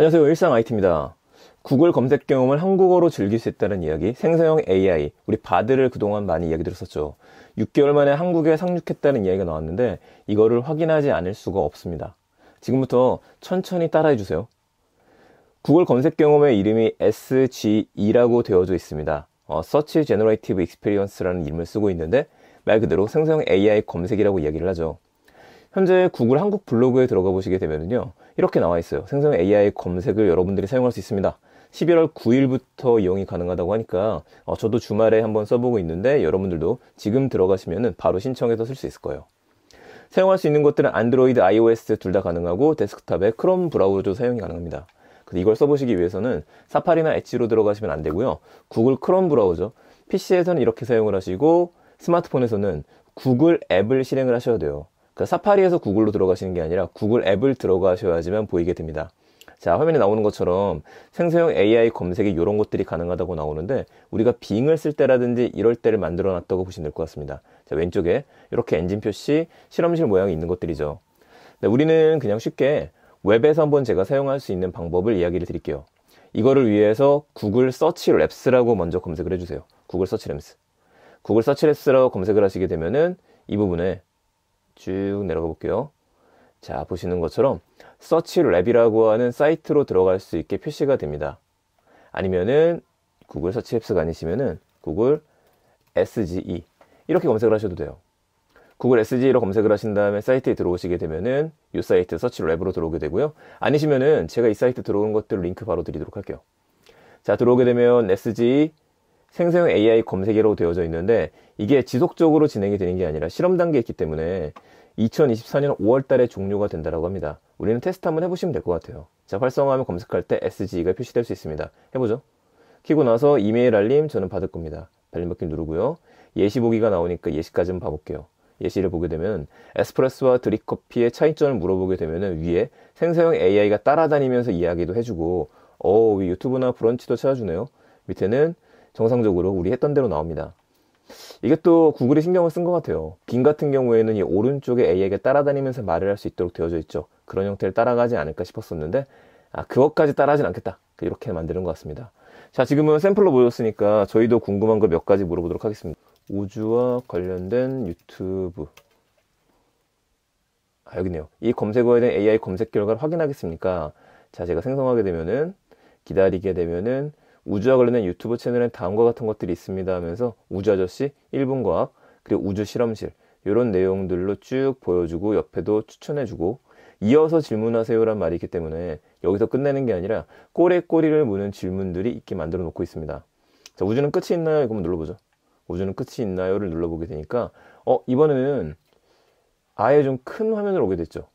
안녕하세요. 일상 IT입니다. 구글 검색 경험을 한국어로 즐길 수 있다는 이야기, 생성형 AI, 우리 바드를 그동안 많이 이야기 들었었죠. 6개월 만에 한국에 상륙했다는 이야기가 나왔는데 이거를 확인하지 않을 수가 없습니다. 지금부터 천천히 따라해 주세요. 구글 검색 경험의 이름이 SGE라고 되어져 있습니다. 어, Search Generative Experience라는 이름을 쓰고 있는데 말 그대로 생성형 AI 검색이라고 이야기를 하죠. 현재 구글 한국 블로그에 들어가 보시게 되면요. 이렇게 나와 있어요. 생성 AI 검색을 여러분들이 사용할 수 있습니다. 11월 9일부터 이용이 가능하다고 하니까 어, 저도 주말에 한번 써보고 있는데 여러분들도 지금 들어가시면 바로 신청해서 쓸 수 있을 거예요. 사용할 수 있는 것들은 안드로이드, iOS 둘 다 가능하고 데스크탑에 크롬 브라우저도 사용이 가능합니다. 이걸 써보시기 위해서는 사파리나 엣지로 들어가시면 안 되고요. 구글 크롬 브라우저, PC에서는 이렇게 사용을 하시고 스마트폰에서는 구글 앱을 실행을 하셔야 돼요. 그러니까 사파리에서 구글로 들어가시는 게 아니라 구글 앱을 들어가셔야지만 보이게 됩니다. 자, 화면에 나오는 것처럼 생성형 AI 검색에 이런 것들이 가능하다고 나오는데 우리가 빙을 쓸 때라든지 이럴 때를 만들어 놨다고 보시면 될 것 같습니다. 자, 왼쪽에 이렇게 엔진 표시, 실험실 모양이 있는 것들이죠. 네, 우리는 그냥 쉽게 웹에서 한번 제가 사용할 수 있는 방법을 이야기를 드릴게요. 이거를 위해서 구글 서치 랩스라고 먼저 검색을 해주세요. 구글 서치 랩스. 구글 서치 랩스라고 검색을 하시게 되면은 이 부분에 쭉 내려가 볼게요. 자, 보시는 것처럼 서치 랩이라고 하는 사이트로 들어갈 수 있게 표시가 됩니다. 아니면은 구글 서치 앱스가 아니시면은 구글 SGE 이렇게 검색을 하셔도 돼요. 구글 SGE로 검색을 하신 다음에 사이트에 들어오시게 되면은 이 사이트 서치 랩으로 들어오게 되고요. 아니시면은 제가 이 사이트 들어온 것들 링크 바로 드리도록 할게요. 자, 들어오게 되면 SGE 생성형 AI 검색이라고 되어져 있는데 이게 지속적으로 진행이 되는 게 아니라 실험 단계에 있기 때문에 2024년 5월 달에 종료가 된다고 합니다. 우리는 테스트 한번 해보시면 될 것 같아요. 자, 활성화하면 검색할 때 SG가 표시될 수 있습니다. 해보죠. 키고 나서 이메일 알림 저는 받을 겁니다. 발림버기 누르고요. 예시 보기가 나오니까 예시까지 만 봐볼게요. 예시를 보게 되면 에스프레소와 드립커피의 차이점을 물어보게 되면 위에 생성형 AI가 따라다니면서 이야기도 해주고 어우 유튜브나 브런치도 찾아주네요. 밑에는 정상적으로 우리 했던 대로 나옵니다. 이게 또 구글이 신경을 쓴 것 같아요. 빈 같은 경우에는 이 오른쪽에 A에게 따라다니면서 말을 할 수 있도록 되어져 있죠. 그런 형태를 따라가지 않을까 싶었었는데 아 그것까지 따라하진 않겠다. 이렇게 만드는 것 같습니다. 자 지금은 샘플로 보였으니까 저희도 궁금한 걸 몇 가지 물어보도록 하겠습니다. 우주와 관련된 유튜브 아 여기네요. 이 검색어에 대한 AI 검색 결과를 확인하겠습니까? 자 제가 생성하게 되면은 기다리게 되면은 우주와 관련된 유튜브 채널엔 다음과 같은 것들이 있습니다 하면서 우주 아저씨, 1분 과학, 그리고 우주 실험실 이런 내용들로 쭉 보여주고 옆에도 추천해주고 이어서 질문하세요란 말이 있기 때문에 여기서 끝내는 게 아니라 꼬리 꼬리를 무는 질문들이 있게 만들어 놓고 있습니다. 자, 우주는 끝이 있나요? 이거 한번 눌러보죠. 우주는 끝이 있나요?를 눌러보게 되니까 어 이번에는 아예 좀 큰 화면으로 오게 됐죠.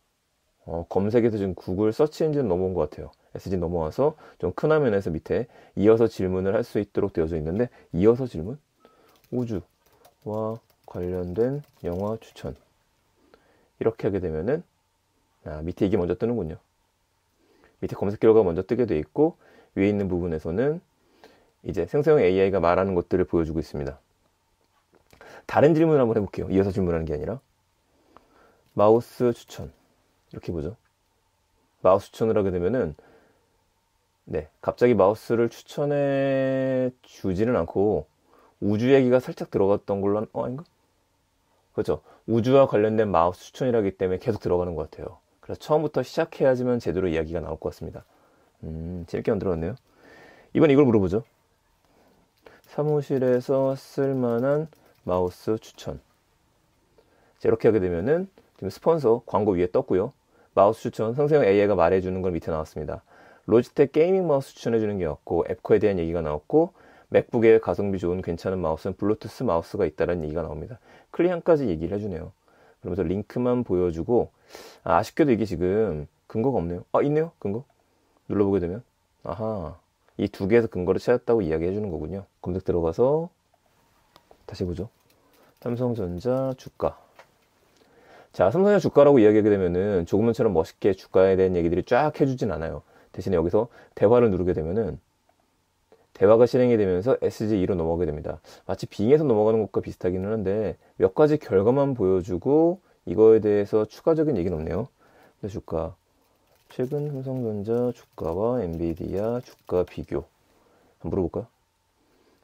어, 검색에서 지금 구글 서치 엔진 넘어온 것 같아요. SG 넘어와서 좀 큰 화면에서 밑에 이어서 질문을 할 수 있도록 되어져 있는데 이어서 질문 우주와 관련된 영화 추천 이렇게 하게 되면은 아, 밑에 이게 먼저 뜨는군요. 밑에 검색 결과가 먼저 뜨게 돼 있고 위에 있는 부분에서는 이제 생성형 AI가 말하는 것들을 보여주고 있습니다. 다른 질문을 한번 해볼게요. 이어서 질문하는 게 아니라 마우스 추천 이렇게 보죠. 마우스 추천을 하게 되면은 네, 갑자기 마우스를 추천해 주지는 않고 우주 얘기가 살짝 들어갔던 걸로 어 아닌가? 그렇죠. 우주와 관련된 마우스 추천이라기 때문에 계속 들어가는 것 같아요. 그래서 처음부터 시작해야지만 제대로 이야기가 나올 것 같습니다. 음, 재밌게 만들었네요. 이번 이걸 물어보죠. 사무실에서 쓸만한 마우스 추천. 자, 이렇게 하게 되면은 지금 스폰서 광고 위에 떴고요. 마우스 추천, 성세형 AI가 말해주는 걸 밑에 나왔습니다. 로지텍 게이밍 마우스 추천해주는 게 였고 앱코에 대한 얘기가 나왔고 맥북에 가성비 좋은 괜찮은 마우스는 블루투스 마우스가 있다는 얘기가 나옵니다. 클리앙까지 얘기를 해주네요. 그러면서 링크만 보여주고 아, 아쉽게도 이게 지금 근거가 없네요. 아 있네요 근거 눌러보게 되면 아하 이 두 개에서 근거를 찾았다고 이야기해주는 거군요. 검색 들어가서 다시 보죠. 삼성전자 주가 자, 삼성전자 주가라고 이야기하게 되면은 조금만처럼 멋있게 주가에 대한 얘기들이 쫙 해주진 않아요. 대신에 여기서 대화를 누르게 되면은 대화가 실행이 되면서 SG2로 넘어가게 됩니다. 마치 빙에서 넘어가는 것과 비슷하기는 한데 몇 가지 결과만 보여주고 이거에 대해서 추가적인 얘기는 없네요. 주가 최근 삼성전자 주가와 엔비디아 주가 비교 한번 물어볼까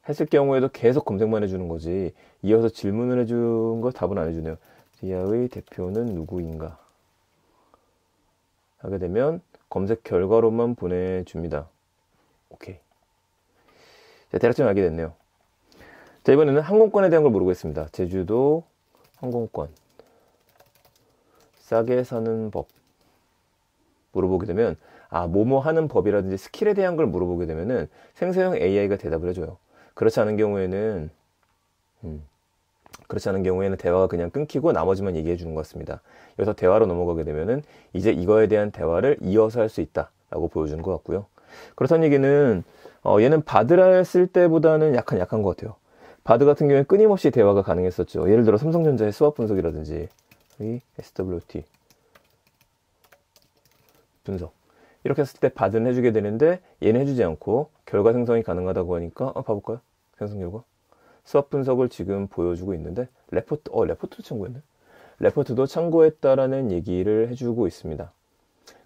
했을 경우에도 계속 검색만 해주는 거지 이어서 질문을 해준 거 답은 안 해주네요. 디아의 대표는 누구인가? 하게 되면 검색 결과로만 보내줍니다. 오케이. 자, 대략적으로 알게 됐네요. 자, 이번에는 항공권에 대한 걸 모르겠습니다. 제주도 항공권. 싸게 사는 법. 물어보게 되면, 아, 뭐뭐 하는 법이라든지 스킬에 대한 걸 물어보게 되면은 생성형 AI가 대답을 해줘요. 그렇지 않은 경우에는, 음, 그렇지 않은 경우에는 대화가 그냥 끊기고 나머지만 얘기해 주는 것 같습니다. 여기서 대화로 넘어가게 되면은 이제 이거에 대한 대화를 이어서 할 수 있다라고 보여주는 것 같고요. 그렇다는 얘기는 어, 얘는 바드라 쓸 때보다는 약간 약한 것 같아요. 바드 같은 경우에 끊임없이 대화가 가능했었죠. 예를 들어 삼성전자의 수압 분석이라든지 SWT 분석 이렇게 했을 때 바드는 해주게 되는데 얘는 해주지 않고 결과 생성이 가능하다고 하니까 아, 봐볼까요? 생성 결과 수업 분석을 지금 보여주고 있는데 레포트 어 레포트 참고했네 레포트도 참고했다라는 얘기를 해주고 있습니다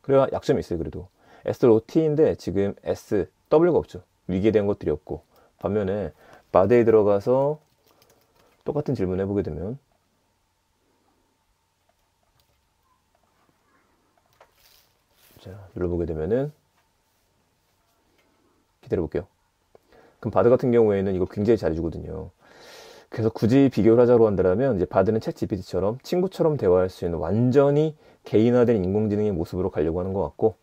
그래야 약점이 있어요 그래도 S 로 t 인데 지금 S W가 없죠 위계된 것들이 없고 반면에 바데에 들어가서 똑같은 질문 을 해보게 되면 자 눌러보게 되면은 기다려 볼게요 그럼 바드 같은 경우에는 이걸 굉장히 잘해주거든요. 그래서 굳이 비교를 하자고 한다면 이제 바드는 챗 GPT처럼 친구처럼 대화할 수 있는 완전히 개인화된 인공지능의 모습으로 가려고 하는 것 같고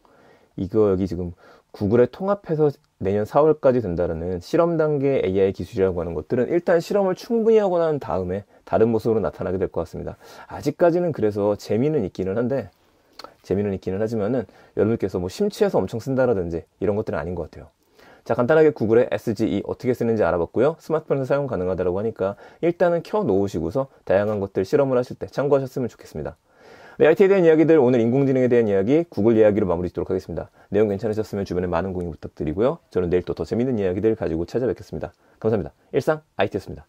이거 여기 지금 구글에 통합해서 내년 4월까지 된다는 실험 단계 AI 기술이라고 하는 것들은 일단 실험을 충분히 하고 난 다음에 다른 모습으로 나타나게 될 것 같습니다. 아직까지는 그래서 재미는 있기는 한데 재미는 있기는 하지만은 여러분께서 뭐 심취해서 엄청 쓴다라든지 이런 것들은 아닌 것 같아요. 자 간단하게 구글의 SGE 어떻게 쓰는지 알아봤고요. 스마트폰에서 사용 가능하다고 하니까 일단은 켜 놓으시고서 다양한 것들 실험을 하실 때 참고하셨으면 좋겠습니다. 네, IT에 대한 이야기들 오늘 인공지능에 대한 이야기 구글 이야기로 마무리 짓도록 하겠습니다. 내용 괜찮으셨으면 주변에 많은 공유 부탁드리고요. 저는 내일 또 더 재밌는 이야기들 가지고 찾아뵙겠습니다. 감사합니다. 일상 IT였습니다.